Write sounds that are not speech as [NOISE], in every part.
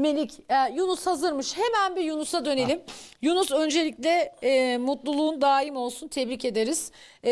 Melik, e, Yunus hazırmış. Hemen bir Yunus'a dönelim. Ha. Yunus öncelikle e, mutluluğun daim olsun. Tebrik ederiz. E,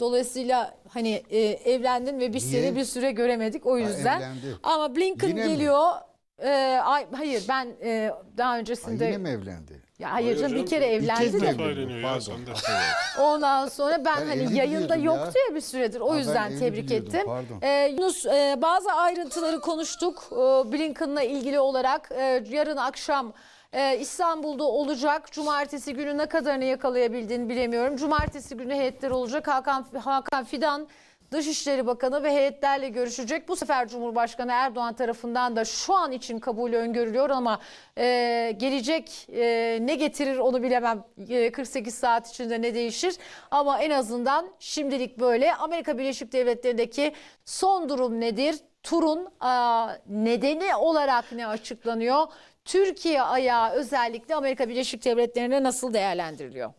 dolayısıyla hani e, evlendin ve biz Niye? seni bir süre göremedik o yüzden. Ha, Ama Blinken Yine geliyor. Mi? E, ay, hayır ben e, daha öncesinde... Ha, yine mi evlendi? Ya hayır canım bir kere evlendi de. Söyleniyor ya, Pardon. de Ondan sonra ben, hani yayında biliyordum ya. yoktu ya. bir süredir. O yüzden tebrik ettim. Ee, Yunus e, bazı ayrıntıları konuştuk. Ee, Blinken'la ilgili olarak e, yarın akşam e, İstanbul'da olacak. Cumartesi günü ne kadarını yakalayabildiğini bilemiyorum. Cumartesi günü heyetler olacak. Hakan Hakan Fidan Dışişleri Bakanı ve heyetlerle görüşecek. Bu sefer Cumhurbaşkanı Erdoğan tarafından da şu an için kabul öngörülüyor ama e, gelecek e, ne getirir onu bilemem. E, 48 saat içinde ne değişir ama en azından şimdilik böyle. Amerika Birleşik Devletleri'ndeki son durum nedir? Turun e, nedeni olarak ne açıklanıyor? Türkiye ayağı özellikle Amerika Birleşik Devletleri'nde nasıl değerlendiriliyor?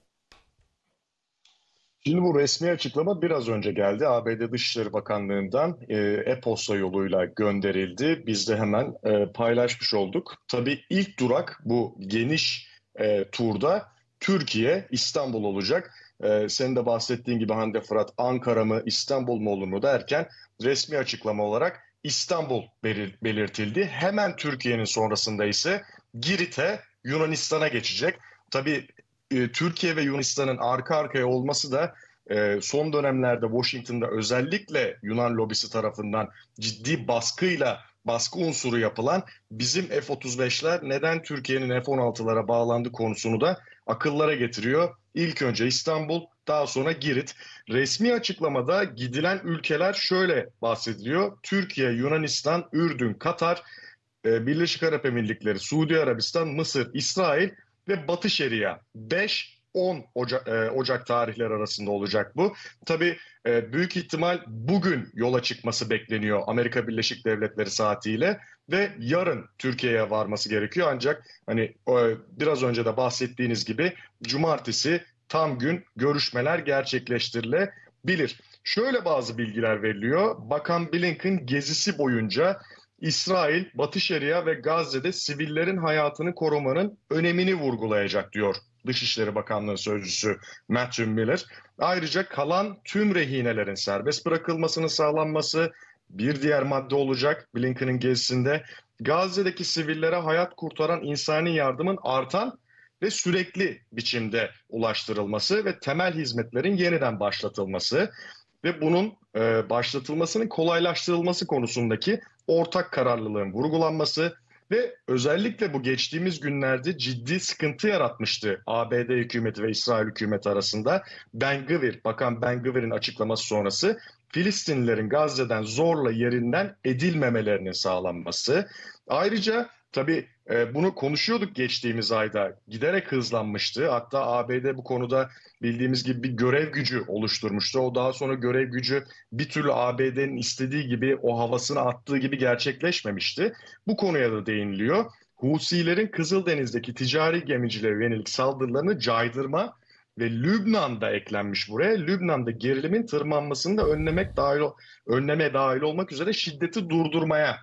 Şimdi bu resmi açıklama biraz önce geldi. ABD Dışişleri Bakanlığı'ndan e, e-posta yoluyla gönderildi. Biz de hemen e, paylaşmış olduk. Tabii ilk durak bu geniş e, turda Türkiye, İstanbul olacak. E, senin de bahsettiğin gibi Hande Fırat Ankara mı İstanbul mu olur mu derken resmi açıklama olarak İstanbul belir- belirtildi. Hemen Türkiye'nin sonrasında ise Girit'e Yunanistan'a geçecek. Tabii e, Türkiye ve Yunanistan'ın arka arkaya olması da e, son dönemlerde Washington'da özellikle Yunan lobisi tarafından ciddi baskıyla baskı unsuru yapılan bizim F-35'ler neden Türkiye'nin F-16'lara bağlandı konusunu da akıllara getiriyor. İlk önce İstanbul, daha sonra Girit. Resmi açıklamada gidilen ülkeler şöyle bahsediliyor. Türkiye, Yunanistan, Ürdün, Katar, e, Birleşik Arap Emirlikleri, Suudi Arabistan, Mısır, İsrail ve Batı Şeria 5 10 Ocak, e, Ocak tarihleri arasında olacak bu. Tabii e, büyük ihtimal bugün yola çıkması bekleniyor Amerika Birleşik Devletleri saatiyle ve yarın Türkiye'ye varması gerekiyor. Ancak hani e, biraz önce de bahsettiğiniz gibi cumartesi tam gün görüşmeler gerçekleştirilebilir. Şöyle bazı bilgiler veriliyor. Bakan Blinken gezisi boyunca İsrail, Batı Şeria ve Gazze'de sivillerin hayatını korumanın önemini vurgulayacak diyor Dışişleri Bakanlığı Sözcüsü Matthew Miller. Ayrıca kalan tüm rehinelerin serbest bırakılmasını sağlanması bir diğer madde olacak Blinken'in gezisinde. Gazze'deki sivillere hayat kurtaran insani yardımın artan ve sürekli biçimde ulaştırılması ve temel hizmetlerin yeniden başlatılması ve bunun e, başlatılmasının kolaylaştırılması konusundaki ortak kararlılığın vurgulanması ve özellikle bu geçtiğimiz günlerde ciddi sıkıntı yaratmıştı ABD hükümeti ve İsrail hükümeti arasında. Ben Gvir, Bakan Ben Gvir'in açıklaması sonrası Filistinlilerin Gazze'den zorla yerinden edilmemelerinin sağlanması. Ayrıca Tabii e, bunu konuşuyorduk geçtiğimiz ayda. Giderek hızlanmıştı. Hatta ABD bu konuda bildiğimiz gibi bir görev gücü oluşturmuştu. O daha sonra görev gücü bir türlü ABD'nin istediği gibi o havasını attığı gibi gerçekleşmemişti. Bu konuya da değiniliyor. Husilerin Kızıldeniz'deki ticari gemicilere yönelik saldırılarını caydırma ve Lübnan'da eklenmiş buraya. Lübnan'da gerilimin tırmanmasını da önlemek dahil önleme dahil olmak üzere şiddeti durdurmaya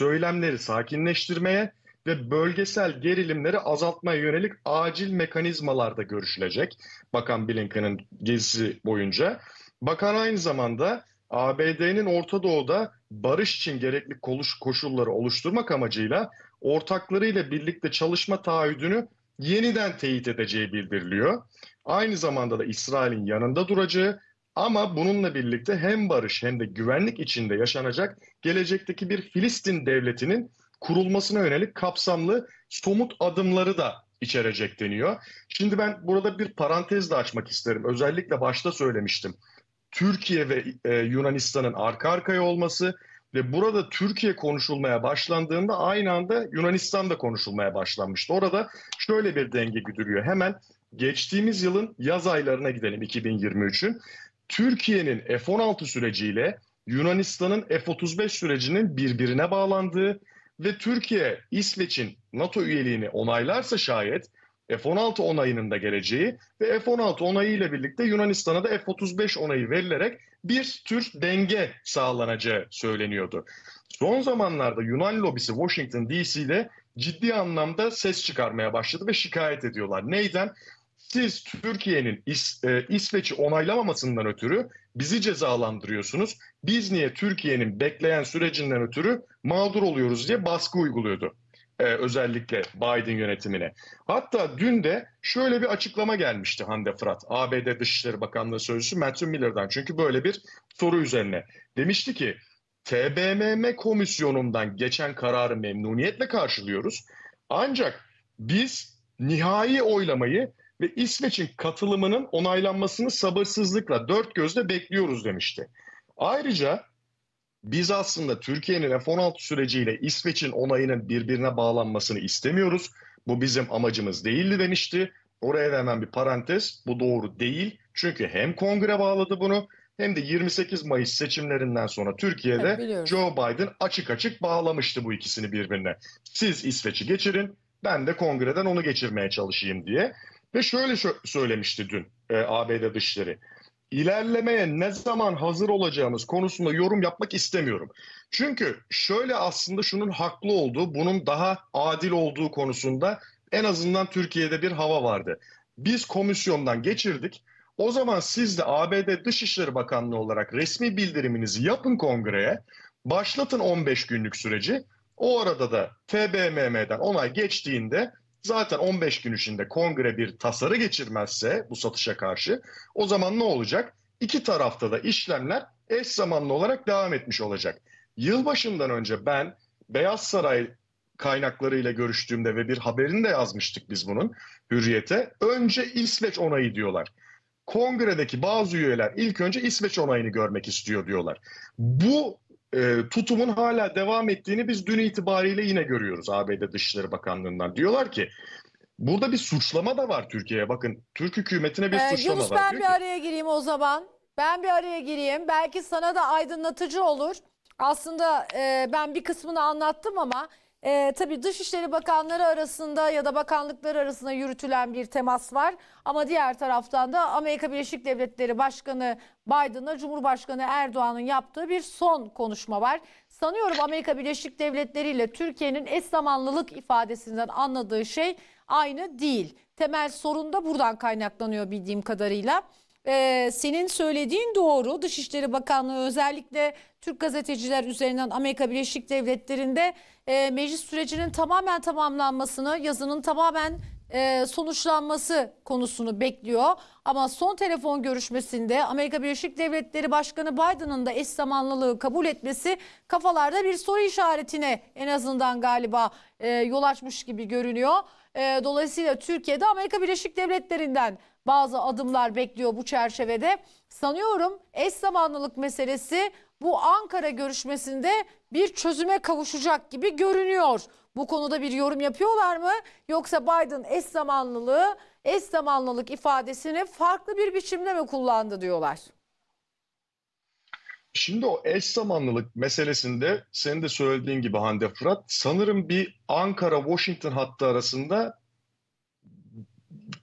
söylemleri sakinleştirmeye ve bölgesel gerilimleri azaltmaya yönelik acil mekanizmalarda görüşülecek Bakan Blinken'ın gezisi boyunca. Bakan aynı zamanda ABD'nin Orta Doğu'da barış için gerekli koşulları oluşturmak amacıyla ortaklarıyla birlikte çalışma taahhüdünü yeniden teyit edeceği bildiriliyor. Aynı zamanda da İsrail'in yanında duracağı ama bununla birlikte hem barış hem de güvenlik içinde yaşanacak gelecekteki bir Filistin devletinin kurulmasına yönelik kapsamlı somut adımları da içerecek deniyor. Şimdi ben burada bir parantez de açmak isterim. Özellikle başta söylemiştim. Türkiye ve e, Yunanistan'ın arka arkaya olması ve burada Türkiye konuşulmaya başlandığında aynı anda Yunanistan da konuşulmaya başlanmıştı. Orada şöyle bir denge güdürüyor. Hemen geçtiğimiz yılın yaz aylarına gidelim 2023'ün. Türkiye'nin F-16 süreciyle Yunanistan'ın F-35 sürecinin birbirine bağlandığı ve Türkiye İsveç'in NATO üyeliğini onaylarsa şayet F-16 onayının da geleceği ve F-16 onayı ile birlikte Yunanistan'a da F-35 onayı verilerek bir tür denge sağlanacağı söyleniyordu. Son zamanlarda Yunan lobisi Washington D.C'de ciddi anlamda ses çıkarmaya başladı ve şikayet ediyorlar. Neyden? siz Türkiye'nin İs, e, İsveç'i onaylamamasından ötürü bizi cezalandırıyorsunuz. Biz niye Türkiye'nin bekleyen sürecinden ötürü mağdur oluyoruz diye baskı uyguluyordu. E, özellikle Biden yönetimine. Hatta dün de şöyle bir açıklama gelmişti Hande Fırat. ABD Dışişleri Bakanlığı Sözcüsü Matthew Miller'dan. Çünkü böyle bir soru üzerine. Demişti ki TBMM komisyonundan geçen kararı memnuniyetle karşılıyoruz. Ancak biz nihai oylamayı ve İsveç'in katılımının onaylanmasını sabırsızlıkla dört gözle bekliyoruz demişti. Ayrıca biz aslında Türkiye'nin F-16 süreciyle İsveç'in onayının birbirine bağlanmasını istemiyoruz. Bu bizim amacımız değildi demişti. Oraya da hemen bir parantez. Bu doğru değil. Çünkü hem kongre bağladı bunu hem de 28 Mayıs seçimlerinden sonra Türkiye'de evet, Joe Biden açık açık bağlamıştı bu ikisini birbirine. Siz İsveç'i geçirin ben de kongreden onu geçirmeye çalışayım diye. Ve şöyle söylemişti dün e, ABD dışları. İlerlemeye ne zaman hazır olacağımız konusunda yorum yapmak istemiyorum. Çünkü şöyle aslında şunun haklı olduğu, bunun daha adil olduğu konusunda en azından Türkiye'de bir hava vardı. Biz komisyondan geçirdik. O zaman siz de ABD Dışişleri Bakanlığı olarak resmi bildiriminizi yapın kongreye. Başlatın 15 günlük süreci. O arada da TBMM'den onay geçtiğinde Zaten 15 gün içinde kongre bir tasarı geçirmezse bu satışa karşı o zaman ne olacak? İki tarafta da işlemler eş zamanlı olarak devam etmiş olacak. Yılbaşından önce ben Beyaz Saray kaynaklarıyla görüştüğümde ve bir haberini de yazmıştık biz bunun hürriyete. Önce İsveç onayı diyorlar. Kongredeki bazı üyeler ilk önce İsveç onayını görmek istiyor diyorlar. Bu e, tutumun hala devam ettiğini biz dün itibariyle yine görüyoruz ABD Dışişleri Bakanlığı'ndan. Diyorlar ki burada bir suçlama da var Türkiye'ye. Bakın Türk hükümetine bir ee, suçlama Yunus, var. Yunus ben Diyor bir ki, araya gireyim o zaman. Ben bir araya gireyim. Belki sana da aydınlatıcı olur. Aslında e, ben bir kısmını anlattım ama e, tabii Dışişleri Bakanları arasında ya da bakanlıklar arasında yürütülen bir temas var. Ama diğer taraftan da Amerika Birleşik Devletleri Başkanı Biden'la Cumhurbaşkanı Erdoğan'ın yaptığı bir son konuşma var. Sanıyorum Amerika Birleşik Devletleri ile Türkiye'nin eş zamanlılık ifadesinden anladığı şey aynı değil. Temel sorun da buradan kaynaklanıyor bildiğim kadarıyla. Ee, senin söylediğin doğru. Dışişleri Bakanlığı özellikle Türk gazeteciler üzerinden Amerika Birleşik Devletleri'nde e, meclis sürecinin tamamen tamamlanmasını, yazının tamamen e, sonuçlanması konusunu bekliyor. Ama son telefon görüşmesinde Amerika Birleşik Devletleri Başkanı Biden'ın da eş zamanlılığı kabul etmesi kafalarda bir soru işaretine en azından galiba e, yol açmış gibi görünüyor. E, dolayısıyla Türkiye'de Amerika Birleşik Devletleri'nden bazı adımlar bekliyor bu çerçevede. Sanıyorum eş zamanlılık meselesi bu Ankara görüşmesinde bir çözüme kavuşacak gibi görünüyor. Bu konuda bir yorum yapıyorlar mı? Yoksa Biden eş zamanlılığı, eş zamanlılık ifadesini farklı bir biçimde mi kullandı diyorlar? Şimdi o eş zamanlılık meselesinde senin de söylediğin gibi Hande Fırat sanırım bir Ankara-Washington hattı arasında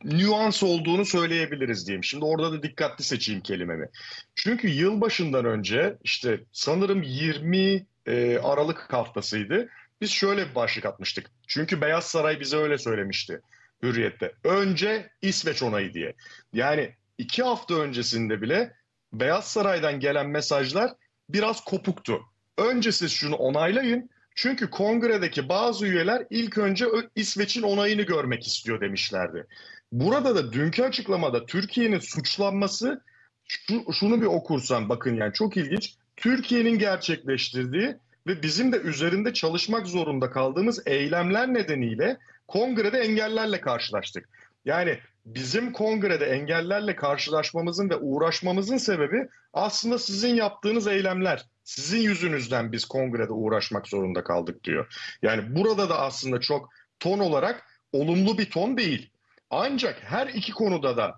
nüans olduğunu söyleyebiliriz diyeyim. Şimdi orada da dikkatli seçeyim kelimemi. Çünkü yılbaşından önce işte sanırım 20 e, Aralık haftasıydı. Biz şöyle bir başlık atmıştık. Çünkü Beyaz Saray bize öyle söylemişti Hürriyet'te. Önce İsveç onayı diye. Yani iki hafta öncesinde bile Beyaz Saray'dan gelen mesajlar biraz kopuktu. Önce siz şunu onaylayın. Çünkü kongredeki bazı üyeler ilk önce İsveç'in onayını görmek istiyor demişlerdi. Burada da dünkü açıklamada Türkiye'nin suçlanması şu, şunu bir okursan bakın yani çok ilginç. Türkiye'nin gerçekleştirdiği ve bizim de üzerinde çalışmak zorunda kaldığımız eylemler nedeniyle kongrede engellerle karşılaştık. Yani bizim kongrede engellerle karşılaşmamızın ve uğraşmamızın sebebi aslında sizin yaptığınız eylemler. Sizin yüzünüzden biz kongrede uğraşmak zorunda kaldık diyor. Yani burada da aslında çok ton olarak olumlu bir ton değil. Ancak her iki konuda da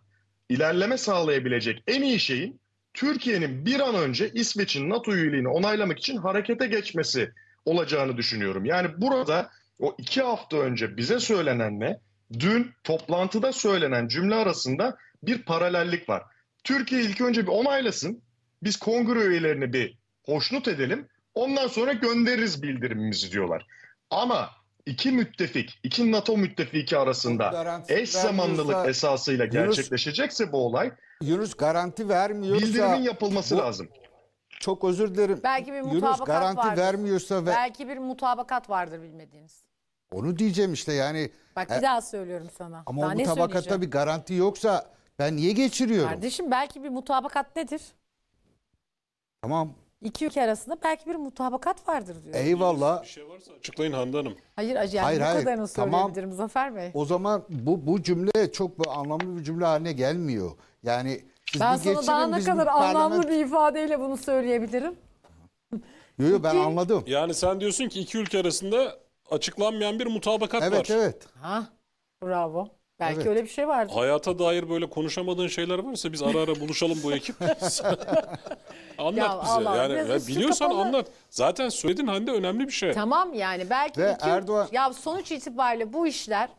ilerleme sağlayabilecek en iyi şeyin Türkiye'nin bir an önce İsveç'in NATO üyeliğini onaylamak için harekete geçmesi olacağını düşünüyorum. Yani burada o iki hafta önce bize söylenenle dün toplantıda söylenen cümle arasında bir paralellik var. Türkiye ilk önce bir onaylasın, biz kongre üyelerini bir hoşnut edelim, ondan sonra göndeririz bildirimimizi diyorlar. Ama iki müttefik, iki NATO müttefiki arasında eş zamanlılık esasıyla gerçekleşecekse bu olay Yunus garanti vermiyorsa bildirimin yapılması bu, lazım. Çok özür dilerim. Belki bir mutabakat Yunus garanti vardır. vermiyorsa ve belki bir mutabakat vardır bilmediğiniz. Onu diyeceğim işte yani. Bak e, bir daha söylüyorum sana. Ama daha o mutabakatta bir garanti yoksa ben niye geçiriyorum? Kardeşim belki bir mutabakat nedir? Tamam. İki ülke arasında belki bir mutabakat vardır diyor. Eyvallah. Bir şey varsa açıklayın Handan Hanım. Hayır yani hayır, bu hayır. kadarını tamam. söyleyebilirim Zafer Bey. O zaman bu, bu cümle çok anlamlı bir cümle haline gelmiyor. Yani siz ben sana daha ne kadar anlamlı bir ifadeyle bunu söyleyebilirim. Yok yok ben anladım. Yani sen diyorsun ki iki ülke arasında açıklanmayan bir mutabakat evet, var. Evet evet. Ha bravo. Belki Evet. öyle bir şey vardı. Hayata dair böyle konuşamadığın şeyler varsa biz ara ara buluşalım bu ekip. [LAUGHS] [LAUGHS] anlat Ya bize. Allah, yani ya biliyorsan kapalı. anlat. Zaten söyledin hani önemli bir şey. Tamam yani belki Ve iki- Erdoğan- ya sonuç itibariyle bu işler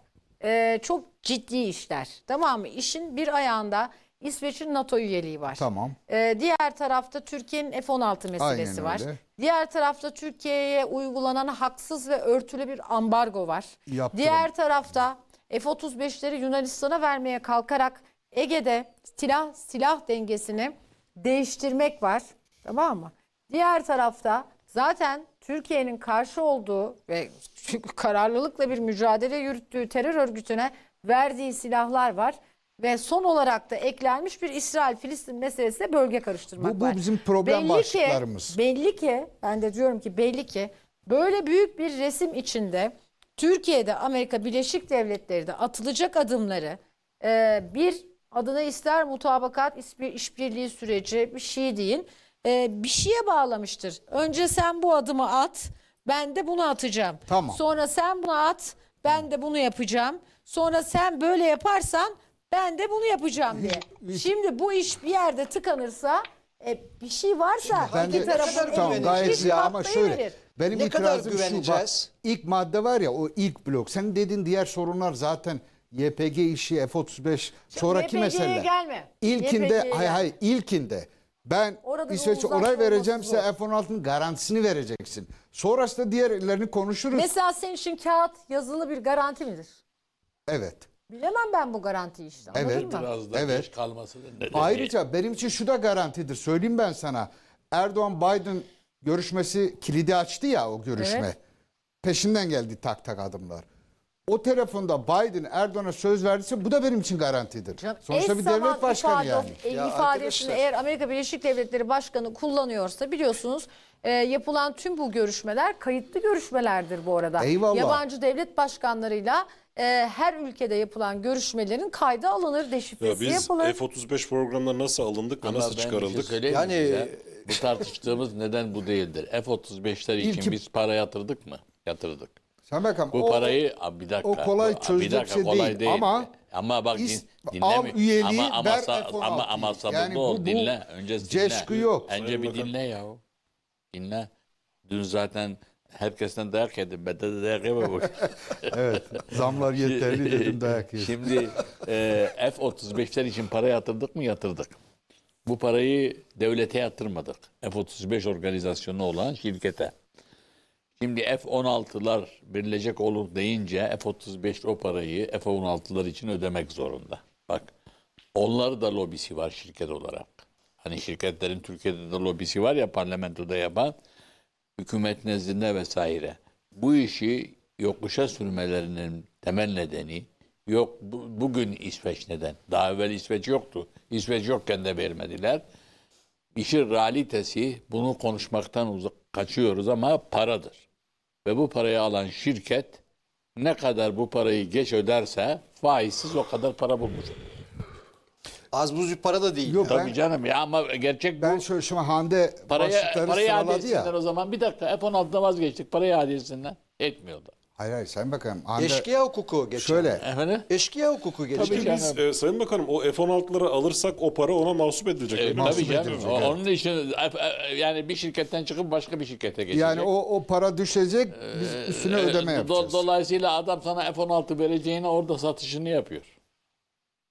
e, çok ciddi işler. Tamam mı? İşin bir ayağında İsveç'in NATO üyeliği var. Tamam. E, diğer tarafta Türkiye'nin F-16 meselesi Aynen var. öyle. Diğer tarafta Türkiye'ye uygulanan haksız ve örtülü bir ambargo var. Yaptırım. Diğer tarafta F-35'leri Yunanistan'a vermeye kalkarak Ege'de silah silah dengesini değiştirmek var. Tamam mı? Diğer tarafta zaten Türkiye'nin karşı olduğu ve kararlılıkla bir mücadele yürüttüğü terör örgütüne verdiği silahlar var. Ve son olarak da eklenmiş bir İsrail-Filistin meselesi bölge karıştırmak bu, bu var. Bu bizim problem belli başlıklarımız. Ki, belli ki, ben de diyorum ki belli ki böyle büyük bir resim içinde Türkiye'de Amerika Birleşik Devletleri'de atılacak adımları e, bir adına ister mutabakat işbirliği süreci bir şey deyin e, bir şeye bağlamıştır. Önce sen bu adımı at ben de bunu atacağım. Tamam. Sonra sen bunu at ben de bunu yapacağım. Sonra sen böyle yaparsan ben de bunu yapacağım diye. Şimdi bu iş bir yerde tıkanırsa e, bir şey varsa Şimdi iki tarafın tamam, gayet ziya şey ama şöyle verir. Benim ne kadar güveneceğiz? Şu, bak, ilk madde var ya o ilk blok. Sen dedin diğer sorunlar zaten YPG işi F-35 sonraki mesele. gelme. İlkinde hay hay ilkinde ben Orada İsveç'e onay vereceğimse F-16'nın garantisini vereceksin. da diğerlerini konuşuruz. Mesela senin için kağıt yazılı bir garanti midir? Evet. Bilemem ben bu garantiyi işte. Anladın evet. Biraz da evet. kalması. Ayrıca benim için şu da garantidir. Söyleyeyim ben sana. Erdoğan Biden görüşmesi kilidi açtı ya o görüşme. Evet. Peşinden geldi tak tak adımlar. O telefonda Biden Erdoğan'a söz verdiyse bu da benim için garantidir. Canım, Sonuçta bir devlet başkanı ifade, yani. E, ya ifadesini eğer Amerika Birleşik Devletleri Başkanı kullanıyorsa biliyorsunuz e, yapılan tüm bu görüşmeler kayıtlı görüşmelerdir bu arada. Eyvallah. Yabancı devlet başkanlarıyla e, her ülkede yapılan görüşmelerin kayda alınır, deşifresi ya yapılır. Biz F-35 programları nasıl alındık ve nasıl şey çıkarıldık? Şey yani... Ya. Bu tartıştığımız neden bu değildir. F-35'ler için İlki... biz para yatırdık mı? Yatırdık. Sen bakalım, bu parayı a, bir dakika. O kolay çözülecek şey kolay değil. değil. Ama ama bak is, din, av üyeliği ama, ama, sa, ama, ama sabırlı yani ol bu, dinle. Önce dinle. yok. Önce bir dinle ya. Dinle. Dün zaten herkesten dayak yedim. Ben de dayak yememiş. [LAUGHS] evet. Zamlar yeterli dedim dayak [LAUGHS] yedim. Şimdi e, F-35'ler için para yatırdık mı? Yatırdık. Bu parayı devlete yatırmadık. F-35 organizasyonu olan şirkete. Şimdi F-16'lar birleşecek olur deyince F-35 o parayı F-16'lar için ödemek zorunda. Bak onlar da lobisi var şirket olarak. Hani şirketlerin Türkiye'de de lobisi var ya parlamentoda yapan hükümet nezdinde vesaire. Bu işi yokuşa sürmelerinin temel nedeni Yok bu, bugün İsveç neden? Daha evvel İsveç yoktu. İsveç yokken de vermediler. İşin realitesi bunu konuşmaktan uzak kaçıyoruz ama paradır. Ve bu parayı alan şirket ne kadar bu parayı geç öderse faizsiz o kadar para bulmuş. Az buz bir para da değil. Yok, Tabii ben, canım ya ama gerçek ben bu. Ben şöyle şimdi Hande parayı, başlıkları parayı ya. o zaman. Bir dakika F-16'da vazgeçtik. Parayı iade etmiyorlar. Hayır hayır Sayın Bakanım. Anda... Eşkıya hukuku geçer. Şöyle. Efendim? Eşkıya hukuku geçer. Tabii biz e, Sayın Bakanım o F-16'ları alırsak o para ona mahsup edilecek. E, mahsup tabii edilecek. Yani. Onun için e, e, yani bir şirketten çıkıp başka bir şirkete geçecek. Yani o, o para düşecek biz e, üstüne e, ödeme yapacağız. Do, dolayısıyla adam sana F-16 vereceğini orada satışını yapıyor.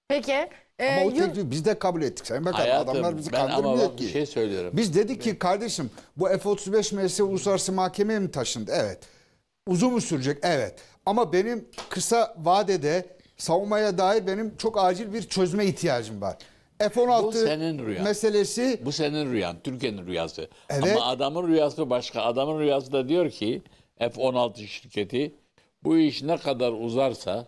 Peki. Ama o teklifi biz de kabul ettik. Sayın Bakan Hayatım, adamlar bizi kandırmıyor ki. Bir şey söylüyorum. Biz dedik ki kardeşim bu F-35 meselesi uluslararası mahkemeye mi taşındı? Evet. Uzun mu sürecek? Evet. Ama benim kısa vadede savunmaya dair benim çok acil bir çözüme ihtiyacım var. Bu senin F-16 rüyan. meselesi Bu senin rüyan, Türkiye'nin rüyası. Evet. Ama adamın rüyası başka. Adamın rüyası da diyor ki F-16 şirketi bu iş ne kadar uzarsa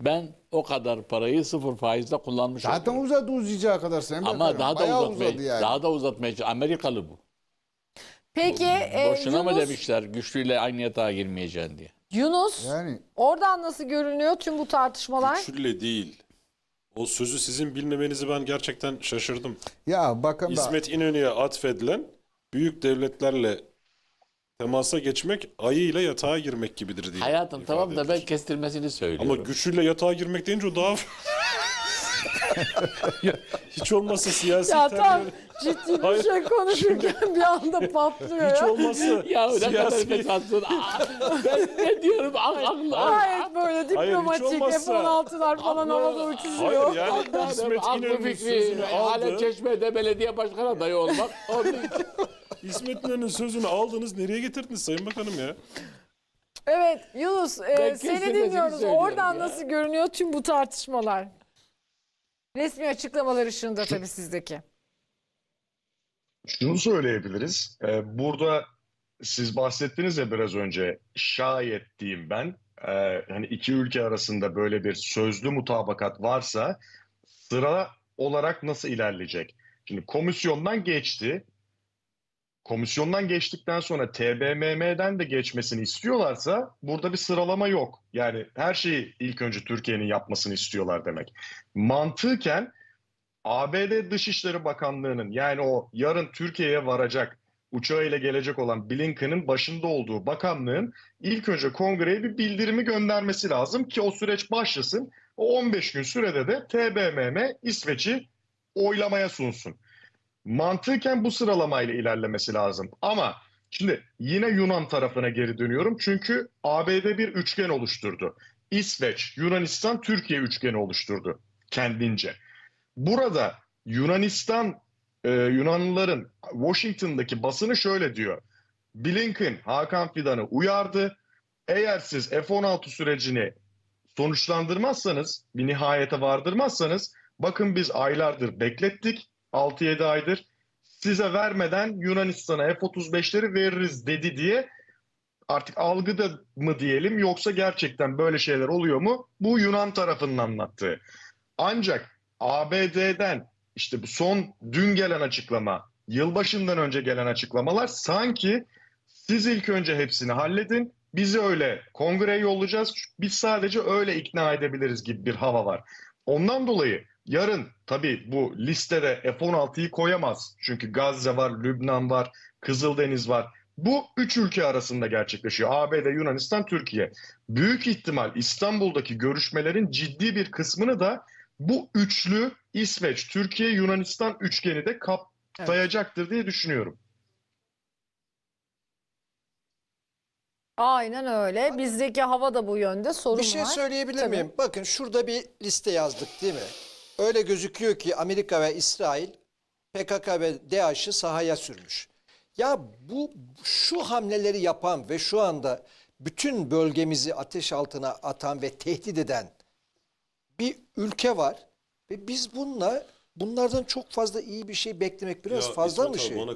ben o kadar parayı sıfır faizle kullanmış zaten olurum. uzadı uzayacağı kadar. sen Ama daha da Bayağı uzatmaya, uzadı yani. daha da uzatmaya Amerikalı bu. Peki e, Boşuna Yunus, mı demişler güçlüyle aynı yatağa girmeyeceğin diye. Yunus Yani oradan nasıl görünüyor tüm bu tartışmalar? Güçlüyle değil. O sözü sizin bilmemenizi ben gerçekten şaşırdım. ya bakın da- İsmet İnönü'ye atfedilen büyük devletlerle temasa geçmek ayıyla yatağa girmek gibidir diye. Hayatım tamam da ben kestirmesini söylüyorum. Ama güçlüyle yatağa girmek deyince o daha [LAUGHS] [LAUGHS] Hiç olmazsa siyasi ya tam ciddi bir şey konuşurken bir anda patlıyor Hiç ya. olmazsa ya ne siyasi... kadar nefesin. ben ne diyorum aklı. Gayet böyle diplomatik F-16'lar falan havada uçuşuyor. Hayır yani İsmet İnönü'nün sözünü aldı. Hala Çeşme'de belediye başkanı adayı olmak. İsmet İnönü'nün sözünü aldınız nereye getirdiniz Sayın Bakanım ya? Evet Yunus e, seni dinliyoruz. Şey Oradan ya. nasıl görünüyor tüm bu tartışmalar? Resmi açıklamalar ışığında tabii sizdeki. Şunu söyleyebiliriz. Ee, burada siz bahsettiniz ya biraz önce şayet diyeyim ben e, hani iki ülke arasında böyle bir sözlü mutabakat varsa sıra olarak nasıl ilerleyecek? Şimdi komisyondan geçti komisyondan geçtikten sonra TBMM'den de geçmesini istiyorlarsa burada bir sıralama yok. Yani her şeyi ilk önce Türkiye'nin yapmasını istiyorlar demek. Mantıken ABD Dışişleri Bakanlığı'nın yani o yarın Türkiye'ye varacak uçağıyla gelecek olan Blinken'ın başında olduğu bakanlığın ilk önce kongreye bir bildirimi göndermesi lazım ki o süreç başlasın. O 15 gün sürede de TBMM İsveç'i oylamaya sunsun mantıken bu sıralamayla ilerlemesi lazım. Ama şimdi yine Yunan tarafına geri dönüyorum. Çünkü ABD bir üçgen oluşturdu. İsveç, Yunanistan, Türkiye üçgeni oluşturdu kendince. Burada Yunanistan, e, Yunanlıların Washington'daki basını şöyle diyor. Blinken, Hakan Fidan'ı uyardı. Eğer siz F-16 sürecini sonuçlandırmazsanız, bir nihayete vardırmazsanız bakın biz aylardır beklettik 6-7 aydır size vermeden Yunanistan'a F-35'leri veririz dedi diye artık algıda mı diyelim yoksa gerçekten böyle şeyler oluyor mu? Bu Yunan tarafının anlattığı. Ancak ABD'den işte bu son dün gelen açıklama, yılbaşından önce gelen açıklamalar sanki siz ilk önce hepsini halledin, bizi öyle kongreye yollayacağız, biz sadece öyle ikna edebiliriz gibi bir hava var. Ondan dolayı Yarın tabii bu listede F-16'yı koyamaz. Çünkü Gazze var, Lübnan var, Kızıldeniz var. Bu üç ülke arasında gerçekleşiyor. ABD, Yunanistan, Türkiye. Büyük ihtimal İstanbul'daki görüşmelerin ciddi bir kısmını da bu üçlü İsveç, Türkiye, Yunanistan üçgeni de kapsayacaktır evet. diye düşünüyorum. Aynen öyle. Bizdeki hava da bu yönde sorun var. Bir şey var. söyleyebilir Tabii. miyim? Bakın şurada bir liste yazdık değil mi? Öyle gözüküyor ki Amerika ve İsrail PKK ve DAEŞ'i sahaya sürmüş. Ya bu şu hamleleri yapan ve şu anda bütün bölgemizi ateş altına atan ve tehdit eden bir ülke var ve biz bununla bunlardan çok fazla iyi bir şey beklemek biraz ya, fazla mı şey?